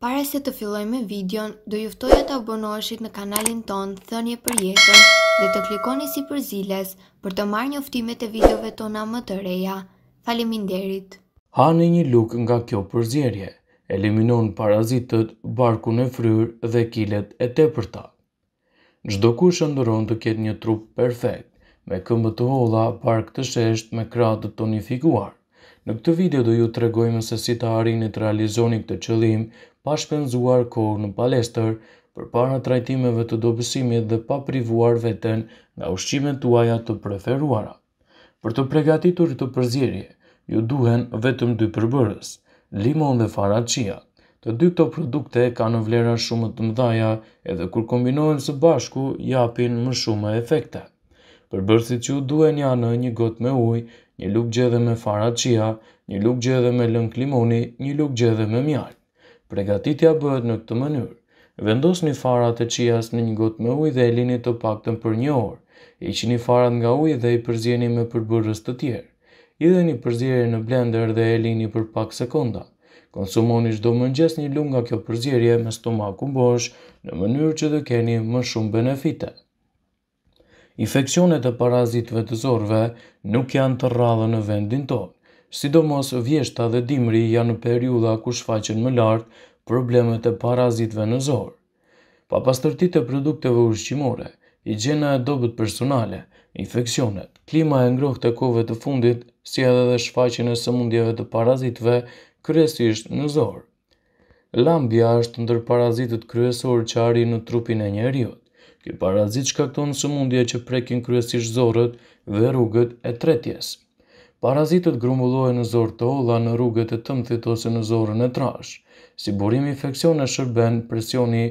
Pare se të filloj me videon, do juftoj e të abonoshit në kanalin ton, thënje për jetën dhe të klikoni si për ziles për të marrë një uftimet e videove tona më të reja. Falimin derit! një luk nga kjo përzjerje, eliminon parazitët, barku në fryr dhe kilet e te ta. Gjdo ku shëndëron të kjetë një trup perfekt, me këmbë të hola, park të shesht, me kratë të tonifikuar. Në këtë video do ju të regojme se si të arinit të realizoni këtë qëllim pa shpenzuar kohë në palestër, për para trajtimeve të dobësimit dhe pa privuar veten nga ushqimet tuaja të preferuara. Për të pregatitur të përzirje, ju duhen vetëm dy përbërës, limon dhe fara qia. Të dy këto produkte ka në vlera shumë të mdhaja edhe kur kombinohen së bashku, japin më shumë efekte. Përbërësit që ju duhen janë një gotë me ujë, një lukë gjedhe me fara qia, një lukë gjedhe me lënk limoni, një lukë gjedhe me mjaltë. Pregatitja bëhet në këtë mënyrë. Vendos një farat e qijas në një gotë me ujë dhe e lini të paktën për një orë. I që një farat nga uj dhe i përzjeni me përbërës të tjerë. I dhe një përzjeri në blender dhe e lini për pak sekonda. Konsumoni shdo mëngjes një lunga nga kjo e me stomaku bosh në mënyrë që dhe keni më shumë benefite. Infekcionet e parazitve të zorve nuk janë të radhë në vendin tonë sidomos vjeshta dhe dimri janë në periuda ku shfaqen më lartë problemet e parazitve në zorë. Pa tërtit e produkteve ushqimore, gjena e dobet personale, infekcionet, klima e ngrohtë e kove të fundit, si edhe dhe shfaqen e sëmundjeve të parazitve, kresisht në zorë. Lambja është ndër parazitët kryesor që ari në trupin e njeriut. Kjo parazit shkakton sëmundje që prekin kryesisht zorët dhe rrugët e tretjesë. Parazitët grumbullohen në zorë të ola në rrugët e tëmëtit ose në zorën e trash. Si burim infekcion e shërben presioni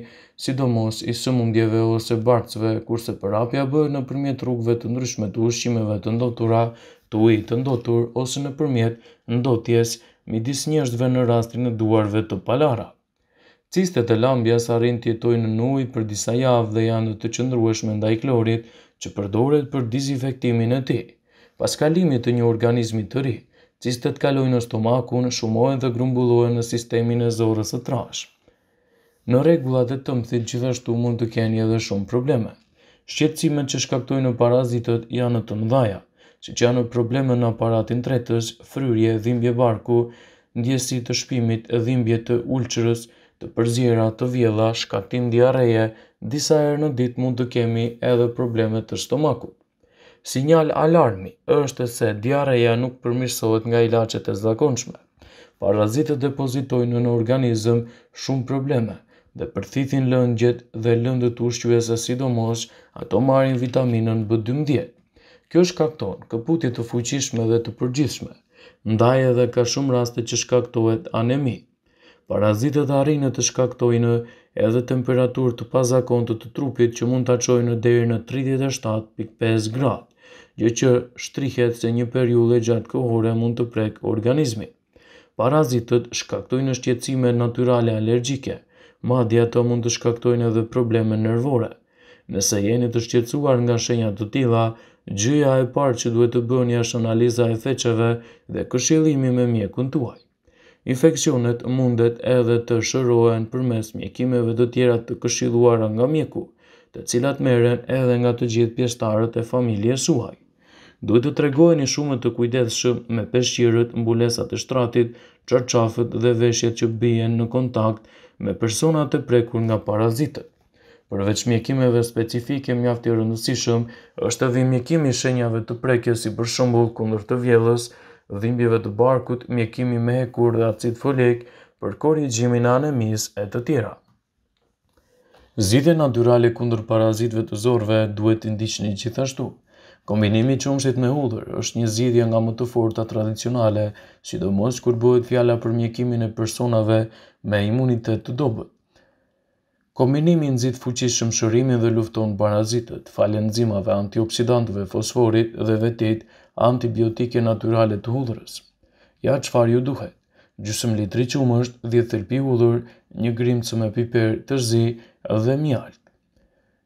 sidomos i sëmundjeve ose barcëve, kurse apja bëjë në përmjet rrugëve të ndryshme të ushqimeve të ndotura, të ujë të ndotur ose në përmjet ndotjes midis njështëve në rastin e duarve të palara. Cistet e lambja sa rinë tjetojnë në ujë për disa javë dhe janë të qëndrueshme nda i klorit që përdoret për dizifektimin e tijë pas kalimit të një organizmi të ri, cistet kalojnë në stomakun, shumohen dhe grumbullohen në sistemin e zorës së trash. Në regullat e tëmthit gjithashtu mund të keni edhe shumë probleme. Shqetsimet që shkaktojnë në parazitët janë të mdhaja, që që janë probleme në aparatin tretës, fryrje, dhimbje barku, ndjesi të shpimit, dhimbje të ulqërës, të përzira, të vjela, shkaktim diareje, disa erë në ditë mund të kemi edhe probleme të stomakut. Sinjal alarmi është se diareja nuk përmirësohet nga ilaqet e zakonshme. Parazitët depozitojnë në organizëm shumë probleme, dhe përthithin lëngjet dhe lëndët ushqyese, sidomos ato marrin vitaminën B12. Kjo shkakton këputje të fuqishme dhe të përgjithshme, ndaj edhe ka shumë raste që shkaktohet anemi. Parazitët arrinë të shkaktojnë edhe temperaturë të pazakon të të trupit që mund të aqojë në deri në 37.5 grad, gjë që shtrihet se një periude gjatë kohore mund të prek organizmi. Parazitët shkaktojnë në shqecime naturale alergjike, madhja të mund të shkaktojnë edhe probleme nervore. Nëse jeni të shqecuar nga shenja të tila, gjëja e parë që duhet të bëni është analiza e theqeve dhe këshilimi me mjekun tuaj. Infekcionet mundet edhe të shërohen përmes mjekimeve të tjera të këshilluara nga mjeku, të cilat meren edhe nga të gjithë pjestarët e familje suaj. Duhet të tregojnë shumë të kujdeshëm me peshqirët, mbulesat e shtratit, qërqafët dhe veshjet që bijen në kontakt me personat të prekur nga parazitët. Përveç mjekimeve specifike mjaft rëndësishëm, është edhe mjekimi shenjave të prekjes si për shembull kundër të vjellës, dhimbjeve të barkut, mjekimi me hekur dhe acid folik, për korrigjimin e anemis e të tjera. Zgjidhja natyrale kundër parazitëve të zorrëve duhet të ndiqni gjithashtu. Kombinimi i çumshit me hudhër është një zgjidhje nga më të forta tradicionale, sidomos kur bëhet fjala për mjekimin e personave me imunitet të dobët. Kombinimi nxit fuqishëm shërimin dhe lufton parazitët, falë enzimave antioksidantëve, fosforit dhe vetit antibiotike naturale të hudhrës. Ja çfarë ju duhet? Gjysmë litri qumësht, 10 thelpi hudhër, një grimcë me piper të zi dhe mjalt.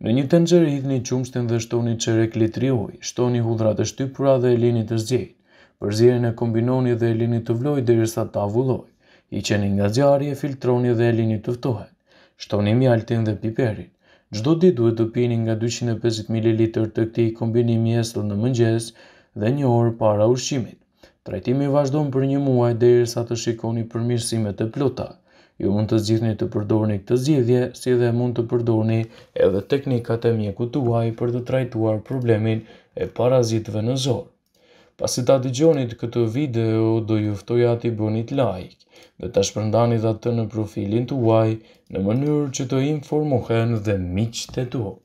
Në një tenxhere hidhni qumshtin dhe shtoni çerek litri ujë. Shtoni hudhrat e shtypura dhe e lini të zgjejnë. Përzierjen e kombinoni dhe e lini të vlojë derisa të avulloj. I qeni nga zjarri, e filtroni dhe e lini të ftohet. Shtoni mjaltin dhe piperin. Çdo ditë duhet të pini nga 250 ml të këtij kombinimi estull në mëngjes, dhe një orë para ushqimit. Trajtimi vazhdon për një muaj derisa të shikoni përmirësime të plota. Ju mund të zgjidhni të përdorni këtë zgjidhje, si dhe mund të përdorni edhe teknikat e mjekut uaj për të trajtuar problemin e parazitëve në zorë. Pasi ta gjonit këtë video, do ju ati bënit like dhe ta shpërndani dhe të në profilin të uaj në mënyrë që të informohen dhe miqë të tuaj.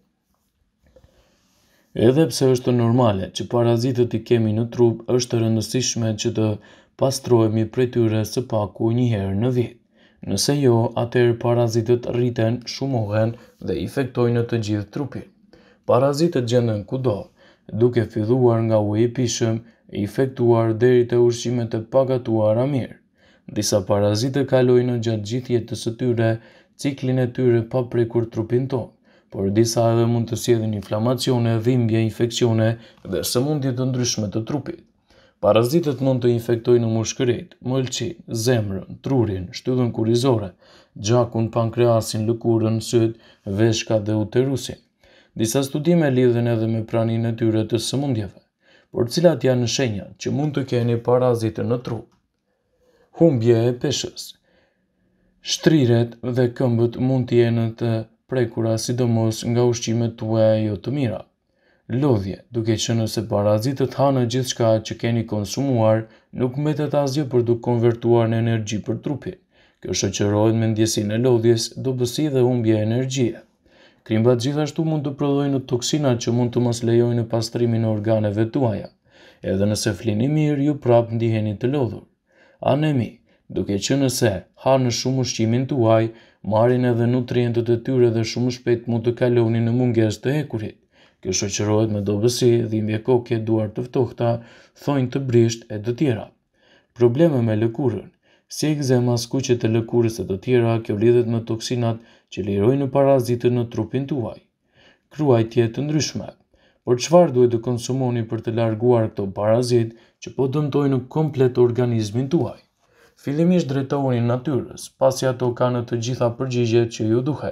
Edhe pse është normale që parazitët i kemi në trup, është rëndësishme që të pastrohemi për tyre së paku një herë në vit. Nëse jo, atëherë parazitët rriten, shumohen dhe infektojnë të gjithë trupin. Parazitët gjenden kudo, duke filluar nga uji i pishëm, infektuar deri te ushqimet e pagatuara mirë. Disa parazitë kalojnë gjatë gjithë jetës së tyre ciklin e tyre pa prekur trupin tonë por disa edhe mund të sjedhin inflamacione, dhimbje, infekcione dhe sëmundje të ndryshme të trupit. Parazitet mund të infektojnë në mushkërit, mëlqi, zemrën, trurin, shtydhën kurizore, gjakun, pankreasin, lëkurën, syt, veshka dhe uterusin. Disa studime lidhen edhe me prani e tyre të sëmundjeve, por cilat janë shenja që mund të keni parazitet në trup. Humbje e peshës Shtriret dhe këmbët mund të jenë të prekura sidomos nga ushqimet e jo të mira. Lodhje, duke që nëse parazitët të në gjithë shka që keni konsumuar, nuk mbetet asgjë për duke konvertuar në energji për trupi. Kjo shëqërojnë me ndjesin e lodhjes, do bësi dhe umbje energjie. Krimbat gjithashtu mund të prodhojnë në toksina që mund të mos lejojnë në pastrimin e organeve tuaja. Edhe nëse flini mirë, ju prapë ndiheni të lodhur. Anemi, duke që nëse ha në shumë ushqimin të uaj, marin edhe nutrientet të tyre dhe shumë shpet mund të kaloni në munges të hekurit. Kjo shëqërojt me dobesi dhe i mjeko duar të vtohta, thojnë të brisht e të tjera. Probleme me lëkurën Si e këzhe masku të lëkurës e të tjera, kjo lidhet me toksinat që lirojnë në parazitën në trupin të uaj. Kruaj tjetë ndryshme Por qëfar duhet të konsumoni për të larguar këto parazit që po dëmtojnë në komplet organizmin tuaj? fillimisht në natyrës, pasi ato kanë të gjitha përgjigjet që ju duhe.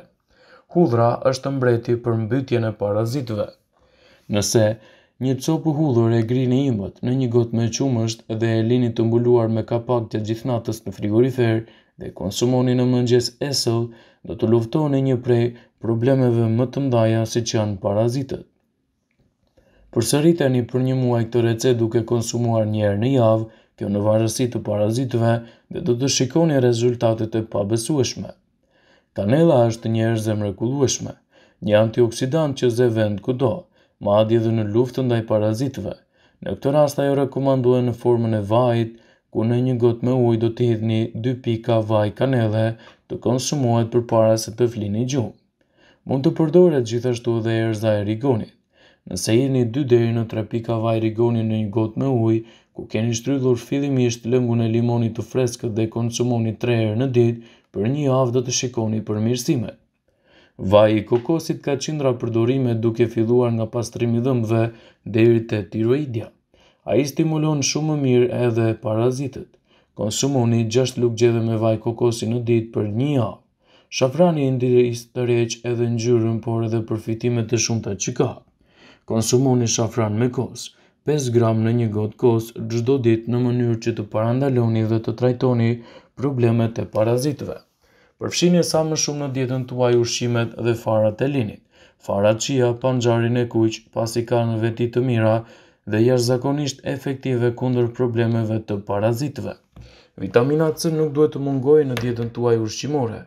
Hudhra është mbreti për mbytjen e parazitëve. Nëse një copë hudhur e grini imët në një gotë me qumësht dhe e linit të mbuluar me kapak të gjithnatës në frigorifer dhe konsumoni në mëngjes esëll, do të luftoni një prej problemeve më të mdaja si që janë parazitët. Përsëriteni për një muaj këtë recet duke konsumuar një herë në javë, kjo në varësi të parazitëve dhe do të shikoni rezultatet e pabesueshme. Kanela është një erëzë mrekullueshme, një antioksidant që zë vend kudo, madje edhe në luftën ndaj parazitëve. Në këtë rast ajo rekomandohet në formën e vajit, ku në një gotë me ujë do të hidhni 2 pika vaj kanele të konsumohet përpara se të flini gjumë. Mund të përdoret gjithashtu dhe erëza e rigonit. Nëse hidhni 2 deri në 3 pika vaj rigonit në një gotë me ujë, ku keni shtrydhur fillimisht lëngu në limonit të freskët dhe konsumoni 3 herë në dit për një javë do të shikoni për mirësime. Vaj i kokosit ka qindra përdorime duke filluar nga pastrimi dhëmve dhe i të tiroidja. A i stimulon shumë mirë edhe parazitet. Konsumoni 6 lugë gjedhe me vaj kokosi në dit për një a. Shafrani i ndire i së të req edhe në gjyrën, por edhe përfitimet të shumë të qika. Konsumoni shafran me kosë. 5 gram në një gotë kosë gjdo ditë në mënyrë që të parandaloni dhe të trajtoni problemet e parazitve. Përfshinje sa më shumë në dietën të uaj ushqimet dhe farat e linit. Farat qia, panxarin e kuq pasi në vetit të mira dhe jashtë zakonisht efektive kundër problemeve të parazitve. Vitamina C nuk duhet të mungoj në dietën të uaj ushqimore.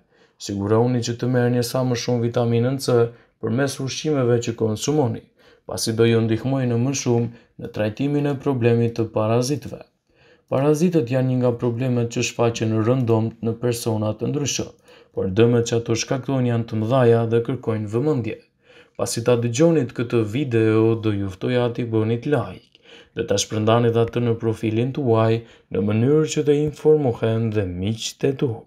Sigurohuni që të merë një sa më shumë vitaminën C për mes ushqimeve që konsumoni pasi do ju ndihmoj në më shumë në trajtimin e problemit të parazitve. Parazitët janë një nga problemet që shfaqen në rëndom në persona të ndryshëm, por dëmet që ato shkaktojnë janë të mëdha dhe kërkojnë vëmendje. Pasi ta dëgjoni këtë video, do ju ftoj atë bëni like dhe të shpërndani dhe të në profilin të uaj në mënyrë që të informohen dhe miqë të duhu.